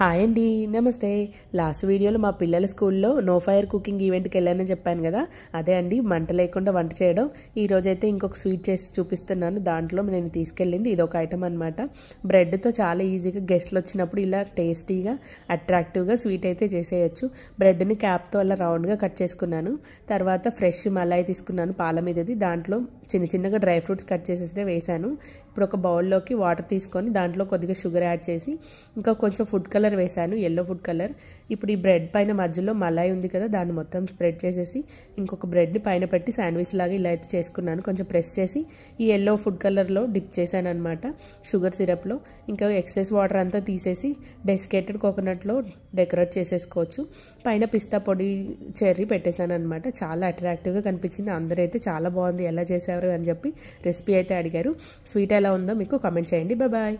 hi అండి నమస్తే last వీడియోలో మా పిల్లల స్కూల్లో నో ఫైర్ కుకింగ్ ఈవెంట్కి వెళ్ళానని చెప్పాను కదా అదే అండి మంట లేకుండా వంట చేయడం ఈరోజైతే ఇంకొక స్వీట్ చేసి చూపిస్తున్నాను దాంట్లో నేను తీసుకెళ్ళింది ఇదొక ఐటమ్ అనమాట బ్రెడ్తో చాలా ఈజీగా గెస్ట్లు వచ్చినప్పుడు ఇలా టేస్టీగా అట్రాక్టివ్గా స్వీట్ అయితే చేసేయచ్చు బ్రెడ్ని క్యాప్తో అలా రౌండ్గా కట్ చేసుకున్నాను తర్వాత ఫ్రెష్ మలాయి తీసుకున్నాను పాల మీదది దాంట్లో చిన్న చిన్నగా డ్రై ఫ్రూట్స్ కట్ చేసేసి వేశాను ఇప్పుడు ఒక బౌల్లోకి వాటర్ తీసుకొని దాంట్లో కొద్దిగా షుగర్ యాడ్ చేసి ఇంకా కొంచెం ఫుడ్ కలర్ వేశాను ఎల్లో ఫుడ్ కలర్ ఇప్పుడు ఈ బ్రెడ్ పైన మధ్యలో మలాయి ఉంది కదా దాన్ని మొత్తం స్ప్రెడ్ చేసేసి ఇంకొక బ్రెడ్ని పైన పెట్టి శాండ్విచ్ లాగా ఇలా అయితే చేసుకున్నాను కొంచెం ప్రెస్ చేసి ఈ ఎల్లో ఫుడ్ కలర్లో డిప్ చేశాను అనమాట షుగర్ సిరప్లో ఇంకా ఎక్సెస్ వాటర్ అంతా తీసేసి డెసికేటెడ్ కోకోనట్లో డెకరేట్ చేసేసుకోవచ్చు పైన పిస్తా పొడి చెర్రీ పెట్టేశాను అనమాట చాలా అట్రాక్టివ్గా కనిపించింది అందరైతే చాలా బాగుంది ఎలా చేసారు అని చెప్పి రెసిపీ అయితే అడిగారు స్వీట్ ఎలా ఉందో మీకు కామెంట్ చేయండి బాయ్